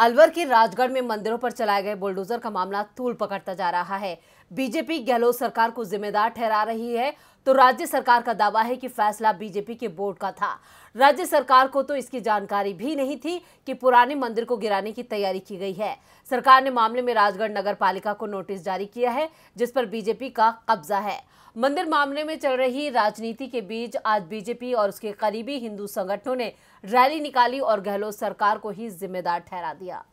अलवर के राजगढ़ में मंदिरों पर चलाए गए बुलडोजर का मामला तूल पकड़ता जा रहा है बीजेपी गहलोत सरकार को जिम्मेदार ठहरा रही है तो राज्य सरकार का दावा है कि फैसला बीजेपी के बोर्ड का था राज्य सरकार को तो इसकी जानकारी भी नहीं थी कि पुराने मंदिर को गिराने की तैयारी की गई है सरकार ने मामले में राजगढ़ नगर पालिका को नोटिस जारी किया है जिस पर बीजेपी का कब्जा है मंदिर मामले में चल रही राजनीति के बीच आज बीजेपी और उसके करीबी हिंदू संगठनों ने रैली निकाली और गहलोत सरकार को ही जिम्मेदार ठहरा दिया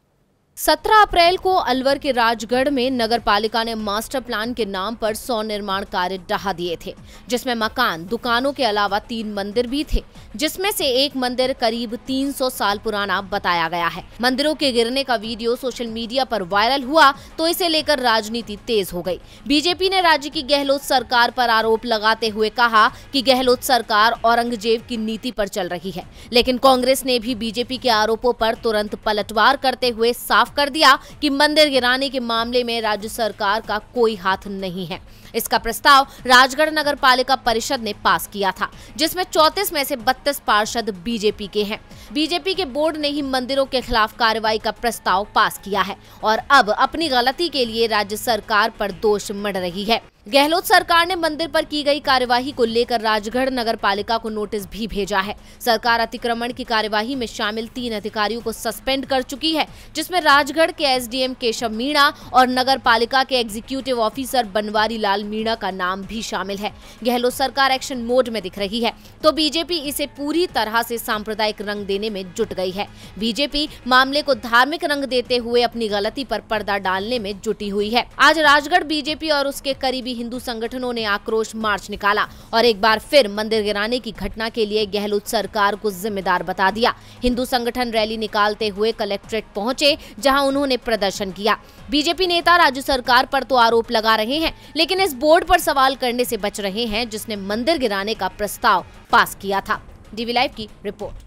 17 अप्रैल को अलवर के राजगढ़ में नगर पालिका ने मास्टर प्लान के नाम पर सौ निर्माण कार्य डहा दिए थे जिसमें मकान दुकानों के अलावा तीन मंदिर भी थे जिसमें से एक मंदिर करीब 300 साल पुराना बताया गया है मंदिरों के गिरने का वीडियो सोशल मीडिया पर वायरल हुआ तो इसे लेकर राजनीति तेज हो गई बीजेपी ने राज्य की गहलोत सरकार आरोप आरोप लगाते हुए कहा की गहलोत सरकार औरंगजेब की नीति आरोप चल रही है लेकिन कांग्रेस ने भी बीजेपी के आरोपों आरोप तुरंत पलटवार करते हुए साफ साफ कर दिया कि मंदिर गिराने के मामले में राज्य सरकार का कोई हाथ नहीं है इसका प्रस्ताव राजगढ़ नगर पालिका परिषद ने पास किया था जिसमें 34 में से 32 पार्षद बीजेपी के हैं बीजेपी के बोर्ड ने ही मंदिरों के खिलाफ कार्रवाई का प्रस्ताव पास किया है और अब अपनी गलती के लिए राज्य सरकार पर दोष मढ़ रही है गहलोत सरकार ने मंदिर पर की गई कार्यवाही को लेकर राजगढ़ नगर पालिका को नोटिस भी भेजा है सरकार अतिक्रमण की कार्यवाही में शामिल तीन अधिकारियों को सस्पेंड कर चुकी है जिसमें राजगढ़ के एसडीएम केशव मीणा और नगर पालिका के एग्जीक्यूटिव ऑफिसर बनवारी लाल मीणा का नाम भी शामिल है गहलोत सरकार एक्शन मोड में दिख रही है तो बीजेपी इसे पूरी तरह से सांप्रदायिक रंग देने में जुट गई है बीजेपी मामले को धार्मिक रंग देते हुए अपनी गलती पर पर्दा डालने में जुटी हुई है आज राजगढ़ बीजेपी और उसके करीबी हिंदू संगठनों ने आक्रोश मार्च निकाला और एक बार फिर मंदिर गिराने की घटना के लिए गहलोत सरकार को जिम्मेदार बता दिया हिंदू संगठन रैली निकालते हुए कलेक्ट्रेट पहुंचे जहां उन्होंने प्रदर्शन किया बीजेपी नेता राज्य सरकार पर तो आरोप लगा रहे हैं लेकिन इस बोर्ड पर सवाल करने से बच रहे हैं जिसने मंदिर गिराने का प्रस्ताव पास किया था डीवी लाइव की रिपोर्ट